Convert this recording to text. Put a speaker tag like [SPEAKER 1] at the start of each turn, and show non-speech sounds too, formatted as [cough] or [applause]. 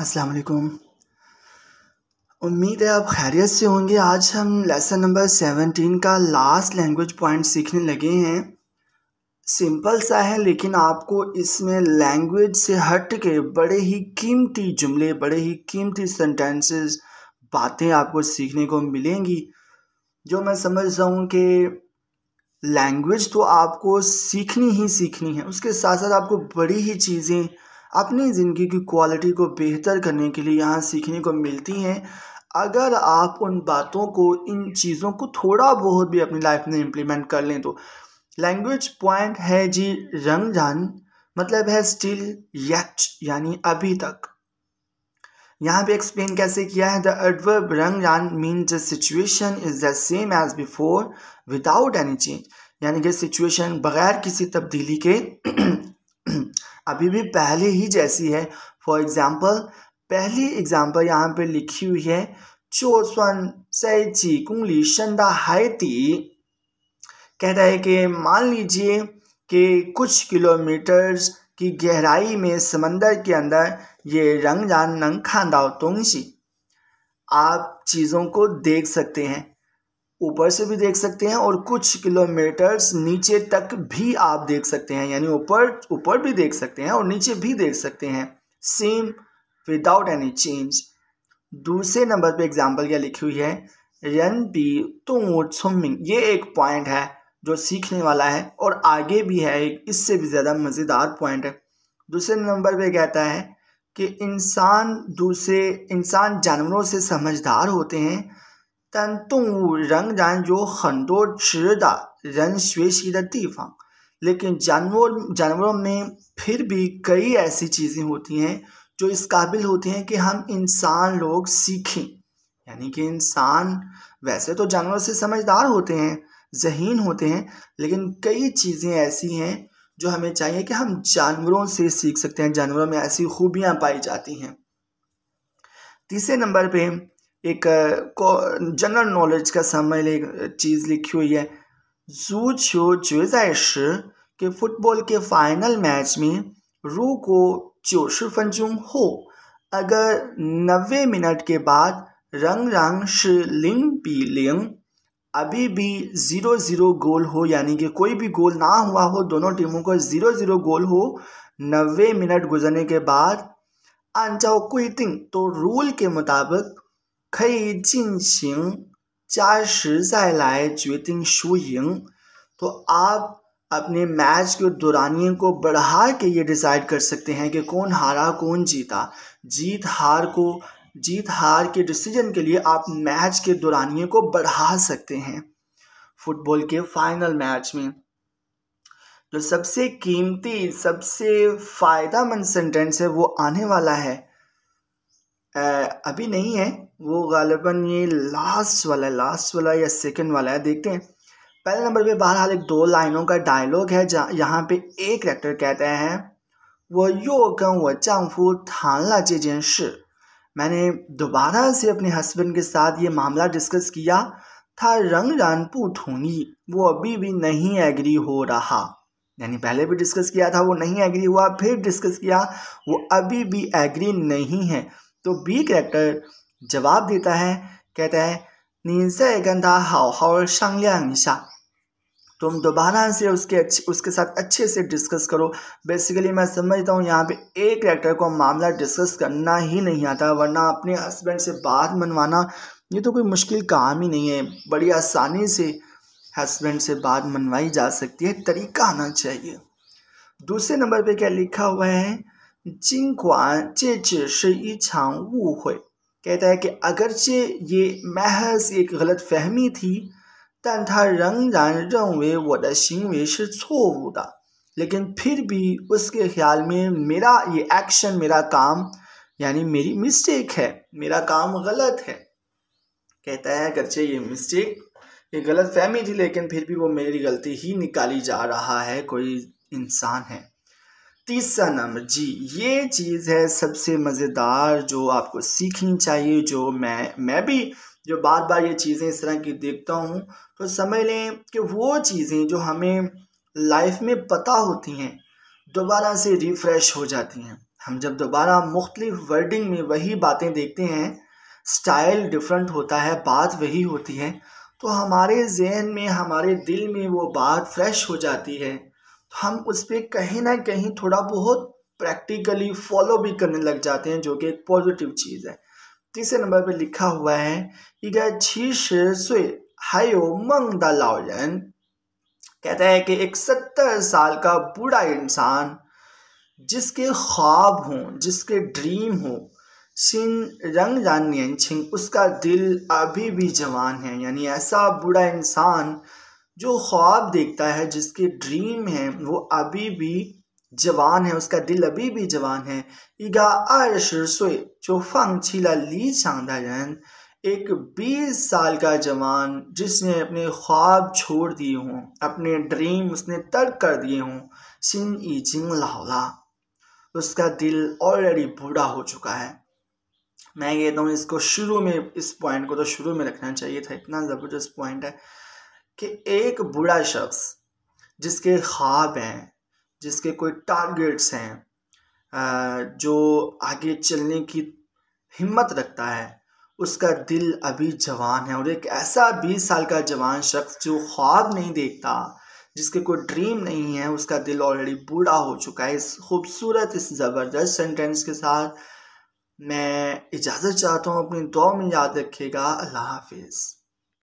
[SPEAKER 1] अस्सलाम वालेकुम उम्मीद है आप खैरियत से होंगे आज हम लेसन नंबर सेवनटीन का लास्ट लैंग्वेज पॉइंट सीखने लगे हैं सिंपल सा है लेकिन आपको इसमें लैंग्वेज से हट के बड़े ही कीमती जुमले बड़े ही कीमती सेंटेंसेस बातें आपको सीखने को मिलेंगी जो मैं समझ जाऊँ कि लैंग्वेज तो आपको सीखनी ही सीखनी है उसके साथ साथ आपको बड़ी ही चीज़ें अपनी ज़िंदगी की क्वालिटी को बेहतर करने के लिए यहाँ सीखने को मिलती हैं अगर आप उन बातों को इन चीज़ों को थोड़ा बहुत भी अपनी लाइफ में इम्प्लीमेंट कर लें तो लैंग्वेज पॉइंट है जी रंग जान मतलब है स्टिल यच यानी अभी तक यहाँ पे एक्सप्लेन कैसे किया है द एडवर्ब जान mean the situation is the same as before without any change यानी कि सिचुएशन बगैर किसी तब्दीली के [clears throat] अभी भी पहले ही जैसी है फॉर एग्ज़ाम्पल पहली एग्ज़ाम्पल यहाँ पे लिखी हुई है चो सन सै ची कुंगली शंदा हाई ती कहता है कि मान लीजिए कि कुछ किलोमीटर्स की गहराई में समंदर के अंदर ये रंग जान नंग खानदाव तुंगसी आप चीज़ों को देख सकते हैं ऊपर से भी देख सकते हैं और कुछ किलोमीटर्स नीचे तक भी आप देख सकते हैं यानी ऊपर ऊपर भी देख सकते हैं और नीचे भी देख सकते हैं सेम विदाउट एनी चेंज दूसरे नंबर पे एग्जांपल क्या लिखी हुई है रन पी तुम स्विमिंग ये एक पॉइंट है जो सीखने वाला है और आगे भी है एक इससे भी ज़्यादा मज़ेदार पॉइंट है दूसरे नंबर पर कहता है कि इंसान दूसरे इंसान जानवरों से समझदार होते हैं 但动物仍然有很多值得人学习的地方。लेकिन जानवर जानवरों में फिर भी कई ऐसी चीज़ें होती हैं जो इस काबिल होती हैं कि हम इंसान लोग सीखें यानी कि इंसान वैसे तो जानवर से समझदार होते हैं जहीन होते हैं लेकिन कई चीज़ें ऐसी हैं जो हमें चाहिए कि हम जानवरों से सीख सकते हैं जानवरों में ऐसी खूबियाँ पाई जाती हैं तीसरे नंबर पे एक जनरल नॉलेज का एक चीज़ लिखी हुई है जू छो जुजाइश के फुटबॉल के फाइनल मैच में रू को चोश फंजुंग हो अगर नबे मिनट के बाद रंग रंग शिंग लिंग पी लिंग अभी भी ज़ीरो ज़ीरो गोल हो यानी कि कोई भी गोल ना हुआ हो दोनों टीमों को ज़ीरो ज़ीरो गोल हो नब्बे मिनट गुजरने के बाद अनचाओ थिंग तो रूल के मुताबिक 可以进行加时再来决定输赢，तो आप अपने मैच के दौरानिए को बढ़ा के ये डिसाइड कर सकते हैं कि कौन हारा कौन जीता जीत हार को जीत हार के डिसीजन के लिए आप मैच के दौरानिए को बढ़ा सकते हैं फुटबॉल के फाइनल मैच में जो सबसे कीमती सबसे फ़ायदा मंद सेंटेंस है वो आने वाला है अभी नहीं है वो गालिबा ये लास्ट वाला लास्ट वाला या सेकंड वाला है देखते हैं पहले नंबर पे बहरहाल एक दो लाइनों का डायलॉग है जहाँ यहाँ पे एक एक्टर कहते हैं वो यो कम व चांगफू थानला चीजें मैंने दोबारा से अपने हस्बैंड के साथ ये मामला डिस्कस किया था रंग रान पूछूंगी वो अभी भी नहीं एग्री हो रहा यानी पहले भी डिस्कस किया था वो नहीं एग्री हुआ फिर डिस्कस किया वो अभी भी एग्री नहीं है तो बी करेक्टर जवाब देता है कहता है नीनसे गंधा हाव हाव शांग तुम दोबारा से उसके अच्छे उसके साथ अच्छे से डिस्कस करो बेसिकली मैं समझता हूँ यहाँ पे एक करेक्टर को मामला डिस्कस करना ही नहीं आता वरना अपने हस्बैंड से बात मनवाना ये तो कोई मुश्किल काम ही नहीं है बड़ी आसानी से हस्बैंड से बात मनवाई जा सकती है तरीका आना चाहिए दूसरे नंबर पे क्या लिखा हुआ है 尽管这只是一场误会，कहता है कि अगरचे ये महज एक गलत फहमी थी 但他仍然认为我的行为是错误的，लेकिन फिर भी उसके ख्याल में मेरा ये एक्शन मेरा काम यानी मेरी मिस्टेक है मेरा काम गलत है कहता है अगरचे ये मिस्टेक ये गलत फहमी थी लेकिन फिर भी वो मेरी गलती ही निकाली जा रहा है कोई इंसान है तीसरा नंबर जी ये चीज़ है सबसे मज़ेदार जो आपको सीखनी चाहिए जो मैं मैं भी जो बार बार ये चीज़ें इस तरह की देखता हूँ तो समझ लें कि वो चीज़ें जो हमें लाइफ में पता होती हैं दोबारा से रिफ़्रेश हो जाती हैं हम जब दोबारा मुख्तलिफ वर्डिंग में वही बातें देखते हैं स्टाइल डिफरेंट होता है बात वही होती है तो हमारे जहन में हमारे दिल में वो बात फ्रेश हो जाती है हम उस पर कहीं ना कहीं थोड़ा बहुत प्रैक्टिकली फॉलो भी करने लग जाते हैं जो कि एक पॉजिटिव चीज़ है तीसरे नंबर पे लिखा हुआ है कि क्या छी से हायो मंग द लाओजन कहता है कि एक सत्तर साल का बूढ़ा इंसान जिसके ख्वाब हों जिसके ड्रीम हो सिंह रंग जान छिंग उसका दिल अभी भी जवान है यानी ऐसा बूढ़ा इंसान जो ख्वाब देखता है जिसके ड्रीम है वो अभी भी जवान है उसका दिल अभी भी जवान है इगा अरशरसोए जो फंग छीला ली चांदा जन एक बीस साल का जवान जिसने अपने ख्वाब छोड़ दिए हों अपने ड्रीम उसने तर्क कर दिए हों सिन ई जिंग लाहौला उसका दिल ऑलरेडी बूढ़ा हो चुका है मैं कहता हूँ इसको शुरू में इस पॉइंट को तो शुरू में रखना चाहिए था इतना ज़बरदस्त पॉइंट है कि एक बूढ़ा शख्स जिसके ख्वाब हैं जिसके कोई टारगेट्स हैं जो आगे चलने की हिम्मत रखता है उसका दिल अभी जवान है और एक ऐसा बीस साल का जवान शख्स जो ख्वाब नहीं देखता जिसके कोई ड्रीम नहीं है उसका दिल ऑलरेडी बूढ़ा हो चुका है इस खूबसूरत इस ज़बरदस्त सेंटेंस के साथ मैं इजाज़त चाहता हूँ अपनी दुआ में याद रखिएगा अल्लाह हाफिज़